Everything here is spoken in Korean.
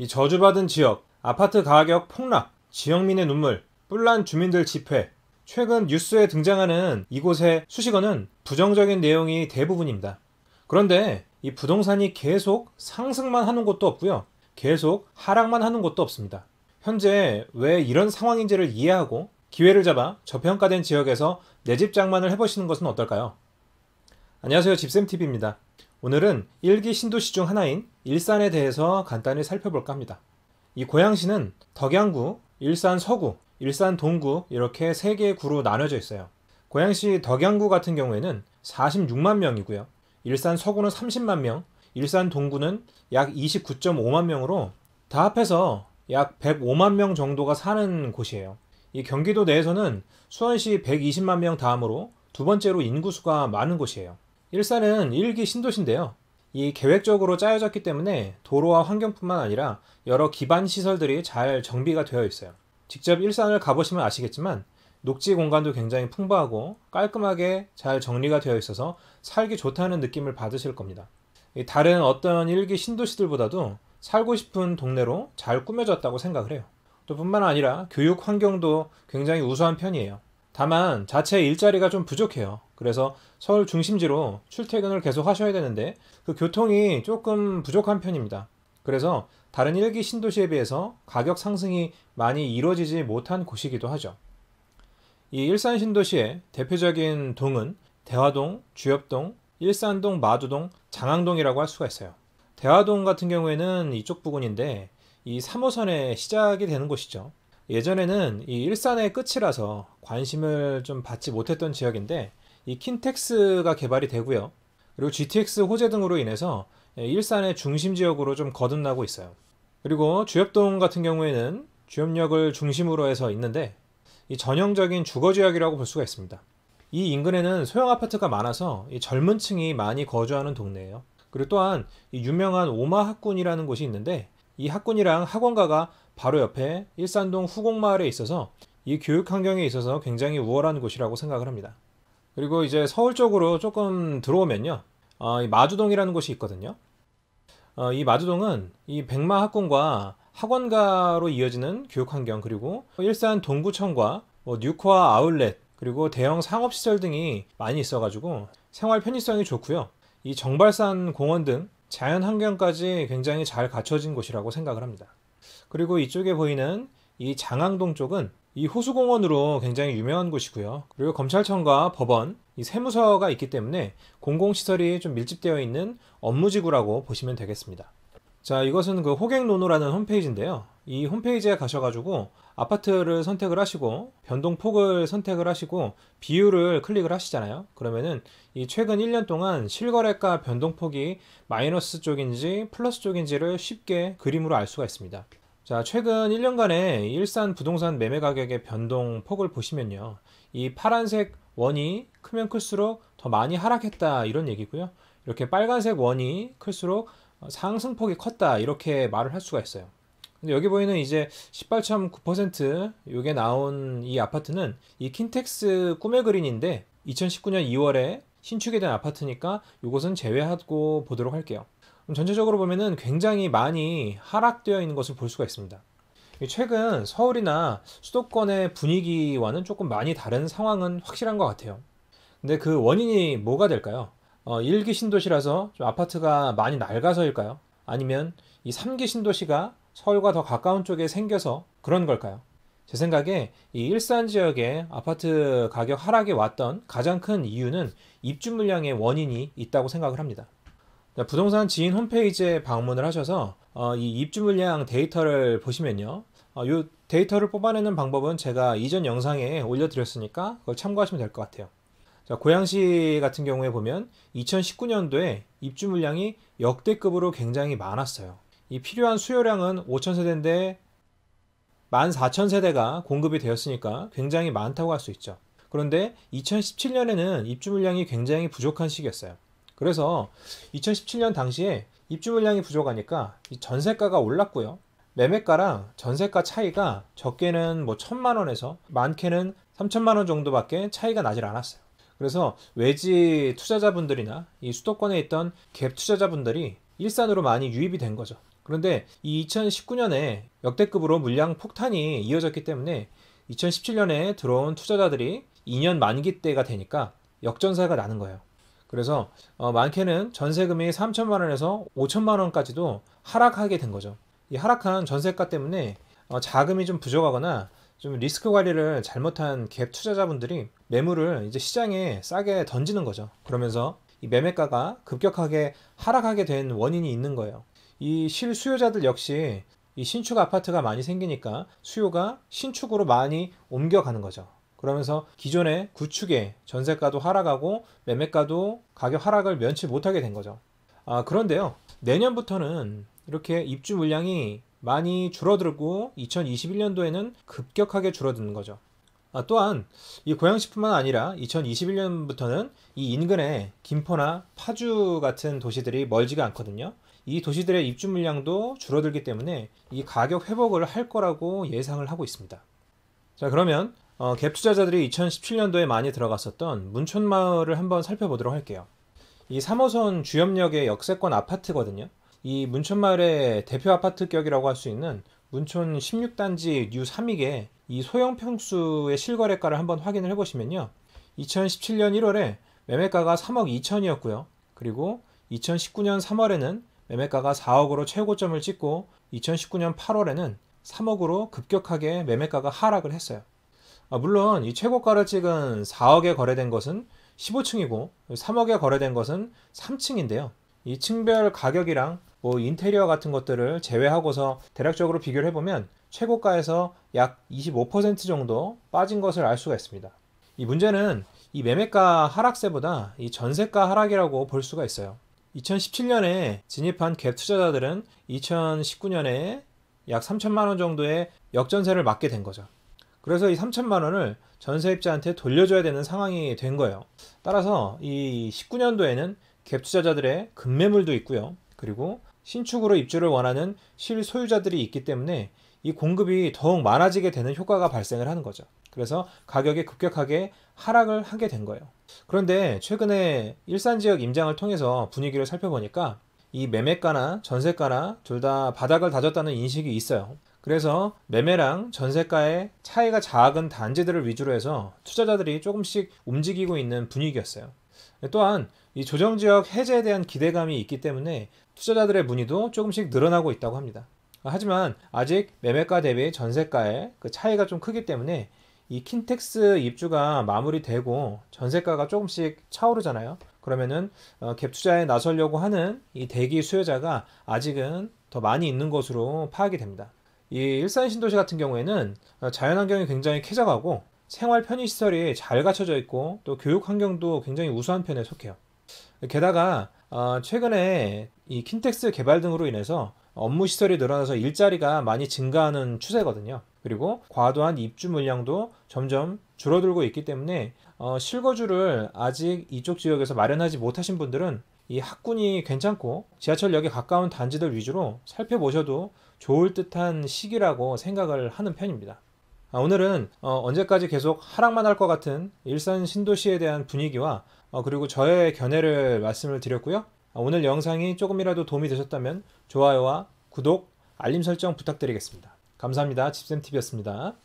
이 저주받은 지역, 아파트 가격 폭락, 지역민의 눈물, 뿔난 주민들 집회. 최근 뉴스에 등장하는 이곳의 수식어는 부정적인 내용이 대부분입니다. 그런데 이 부동산이 계속 상승만 하는 곳도 없고요. 계속 하락만 하는 곳도 없습니다. 현재 왜 이런 상황인지를 이해하고 기회를 잡아 저평가된 지역에서 내 집 장만을 해보시는 것은 어떨까요? 안녕하세요. 집쌤TV입니다. 오늘은 일기 신도시 중 하나인 일산에 대해서 간단히 살펴볼까 합니다. 이 고양시는 덕양구, 일산 서구, 일산 동구 이렇게 세 개의 구로 나눠져 있어요. 고양시 덕양구 같은 경우에는 46만 명이고요. 일산 서구는 30만 명, 일산 동구는 약 29.5만 명으로 다 합해서 약 105만 명 정도가 사는 곳이에요. 이 경기도 내에서는 수원시 120만 명 다음으로 두 번째로 인구수가 많은 곳이에요. 일산은 일기 신도시인데요. 이 계획적으로 짜여졌기 때문에 도로와 환경뿐만 아니라 여러 기반 시설들이 잘 정비가 되어 있어요. 직접 일산을 가보시면 아시겠지만 녹지 공간도 굉장히 풍부하고 깔끔하게 잘 정리가 되어 있어서 살기 좋다는 느낌을 받으실 겁니다. 다른 어떤 일기 신도시들보다도 살고 싶은 동네로 잘 꾸며졌다고 생각을 해요. 또 뿐만 아니라 교육 환경도 굉장히 우수한 편이에요. 다만 자체 일자리가 좀 부족해요. 그래서 서울 중심지로 출퇴근을 계속 하셔야 되는데 그 교통이 조금 부족한 편입니다. 그래서 다른 일기 신도시에 비해서 가격 상승이 많이 이루어지지 못한 곳이기도 하죠. 이 일산 신도시의 대표적인 동은 대화동, 주엽동, 일산동, 마두동, 장항동이라고 할 수가 있어요. 대화동 같은 경우에는 이쪽 부근인데 이 3호선의 시작이 되는 곳이죠. 예전에는 이 일산의 끝이라서 관심을 좀 받지 못했던 지역인데 이 킨텍스가 개발이 되고요. 그리고 GTX 호재 등으로 인해서 예, 일산의 중심 지역으로 좀 거듭나고 있어요. 그리고 주엽동 같은 경우에는 주엽역을 중심으로 해서 있는데 이 전형적인 주거 지역이라고 볼 수가 있습니다. 이 인근에는 소형 아파트가 많아서 젊은 층이 많이 거주하는 동네예요. 그리고 또한 유명한 오마 학군이라는 곳이 있는데 이 학군이랑 학원가가 바로 옆에 일산동 후곡마을에 있어서 이 교육 환경에 있어서 굉장히 우월한 곳이라고 생각을 합니다. 그리고 이제 서울 쪽으로 조금 들어오면요. 어, 이 마주동이라는 곳이 있거든요. 어, 이 마주동은 이 백마 학군과 학원가로 이어지는 교육 환경 그리고 일산 동구청과 뭐 뉴코아 아울렛 그리고 대형 상업시설 등이 많이 있어가지고 생활 편의성이 좋고요. 이 정발산 공원 등 자연 환경까지 굉장히 잘 갖춰진 곳이라고 생각을 합니다. 그리고 이쪽에 보이는 이 장항동 쪽은 이 호수공원으로 굉장히 유명한 곳이고요. 그리고 검찰청과 법원, 이 세무서가 있기 때문에 공공시설이 좀 밀집되어 있는 업무지구라고 보시면 되겠습니다. 자, 이것은 그 호객노노라는 홈페이지인데요. 이 홈페이지에 가셔가지고 아파트를 선택을 하시고 변동폭을 선택을 하시고 비율을 클릭을 하시잖아요. 그러면은 이 최근 1년 동안 실거래가 변동폭이 마이너스 쪽인지 플러스 쪽인지를 쉽게 그림으로 알 수가 있습니다. 자, 최근 1년간의 일산 부동산 매매 가격의 변동폭을 보시면요. 이 파란색 원이 크면 클수록 더 많이 하락했다 이런 얘기고요. 이렇게 빨간색 원이 클수록 상승폭이 컸다 이렇게 말을 할 수가 있어요. 근데 여기 보이는 이제 18.9% 요게 나온 이 아파트는 이 킨텍스 꿈의 그린인데 2019년 2월에 신축이 된 아파트니까 이것은 제외하고 보도록 할게요. 전체적으로 보면은 굉장히 많이 하락되어 있는 것을 볼 수가 있습니다. 최근 서울이나 수도권의 분위기와는 조금 많이 다른 상황은 확실한 것 같아요. 근데 그 원인이 뭐가 될까요? 어, 1기 신도시라서 아파트가 많이 낡아서일까요? 아니면 이 3기 신도시가 서울과 더 가까운 쪽에 생겨서 그런 걸까요? 제 생각에 이 일산 지역에 아파트 가격 하락이 왔던 가장 큰 이유는 입주 물량의 원인이 있다고 생각을 합니다. 부동산 지인 홈페이지에 방문을 하셔서 어, 이 입주 물량 데이터를 보시면요. 어, 이 데이터를 뽑아내는 방법은 제가 이전 영상에 올려드렸으니까 그걸 참고하시면 될 것 같아요. 자, 고양시 같은 경우에 보면 2019년도에 입주 물량이 역대급으로 굉장히 많았어요. 이 필요한 수요량은 5천세대인데 14,000세대가 공급이 되었으니까 굉장히 많다고 할 수 있죠. 그런데 2017년에는 입주 물량이 굉장히 부족한 시기였어요. 그래서 2017년 당시에 입주 물량이 부족하니까 전세가가 올랐고요. 매매가랑 전세가 차이가 적게는 뭐 천만 원에서 많게는 3천만 원 정도밖에 차이가 나질 않았어요. 그래서 외지 투자자분들이나 이 수도권에 있던 갭 투자자분들이 일산으로 많이 유입이 된 거죠. 그런데 이 2019년에 역대급으로 물량 폭탄이 이어졌기 때문에 2017년에 들어온 투자자들이 2년 만기 때가 되니까 역전세가 나는 거예요. 그래서 어, 많게는 전세 금이 3천만 원에서 5천만 원까지도 하락하게 된 거죠. 이 하락한 전세가 때문에 어, 자금이 좀 부족하거나 좀 리스크 관리를 잘못한 갭 투자자분들이 매물을 이제 시장에 싸게 던지는 거죠. 그러면서 이 매매가가 급격하게 하락하게 된 원인이 있는 거예요. 이 실수요자들 역시 이 신축 아파트가 많이 생기니까 수요가 신축으로 많이 옮겨가는 거죠. 그러면서 기존의 구축에 전세가도 하락하고 매매가도 가격 하락을 면치 못하게 된 거죠. 아, 그런데요. 내년부터는 이렇게 입주 물량이 많이 줄어들고 2021년도에는 급격하게 줄어드는 거죠. 아, 또한 이 고양시뿐만 아니라 2021년부터는 이 인근에 김포나 파주 같은 도시들이 멀지가 않거든요. 이 도시들의 입주 물량도 줄어들기 때문에 이 가격 회복을 할 거라고 예상을 하고 있습니다. 자, 그러면 어, 갭 투자자들이 2017년도에 많이 들어갔었던 문촌마을을 한번 살펴보도록 할게요. 이 3호선 주염역의 역세권 아파트거든요. 이 문촌마을의 대표 아파트격이라고 할 수 있는 문촌 16단지 뉴 3익의 이 소형 평수의 실거래가를 한번 확인을 해보시면요. 2017년 1월에 매매가가 3억 2천이었고요. 그리고 2019년 3월에는 매매가가 4억으로 최고점을 찍고 2019년 8월에는 3억으로 급격하게 매매가가 하락을 했어요. 아, 물론 이 최고가를 찍은 4억에 거래된 것은 15층이고 3억에 거래된 것은 3층인데요. 이 층별 가격이랑 뭐 인테리어 같은 것들을 제외하고서 대략적으로 비교를 해보면 최고가에서 약 25% 정도 빠진 것을 알 수가 있습니다. 이 문제는 이 매매가 하락세보다 이 전세가 하락이라고 볼 수가 있어요. 2017년에 진입한 갭 투자자들은 2019년에 약 3천만 원 정도의 역전세를 맞게 된 거죠. 그래서 이 3천만 원을 전세입자한테 돌려줘야 되는 상황이 된 거예요. 따라서 이 19년도에는 갭 투자자들의 급매물도 있고요. 그리고 신축으로 입주를 원하는 실소유자들이 있기 때문에 이 공급이 더욱 많아지게 되는 효과가 발생을 하는 거죠. 그래서 가격이 급격하게 하락을 하게 된 거예요. 그런데 최근에 일산 지역 임장을 통해서 분위기를 살펴보니까 이 매매가나 전세가나 둘 다 바닥을 다졌다는 인식이 있어요. 그래서 매매랑 전세가의 차이가 작은 단지들을 위주로 해서 투자자들이 조금씩 움직이고 있는 분위기였어요. 또한 이 조정 지역 해제에 대한 기대감이 있기 때문에 투자자들의 문의도 조금씩 늘어나고 있다고 합니다. 하지만 아직 매매가 대비 전세가의 그 차이가 좀 크기 때문에 이 킨텍스 입주가 마무리되고 전세가가 조금씩 차오르잖아요. 그러면은 어, 갭 투자에 나서려고 하는 이 대기 수요자가 아직은 더 많이 있는 것으로 파악이 됩니다. 이 일산 신도시 같은 경우에는 어, 자연환경이 굉장히 쾌적하고 생활 편의시설이 잘 갖춰져 있고 또 교육 환경도 굉장히 우수한 편에 속해요. 게다가 어, 최근에 이 킨텍스 개발 등으로 인해서 업무 시설이 늘어나서 일자리가 많이 증가하는 추세거든요. 그리고 과도한 입주 물량도 점점 줄어들고 있기 때문에 어, 실거주를 아직 이쪽 지역에서 마련하지 못하신 분들은 이 학군이 괜찮고 지하철역에 가까운 단지들 위주로 살펴보셔도 좋을 듯한 시기라고 생각을 하는 편입니다. 아, 오늘은 어, 언제까지 계속 하락만 할 것 같은 일산 신도시에 대한 분위기와 어, 그리고 저의 견해를 말씀을 드렸고요. 아, 오늘 영상이 조금이라도 도움이 되셨다면 좋아요와 구독, 알림 설정 부탁드리겠습니다. 감사합니다. 집쌤TV였습니다.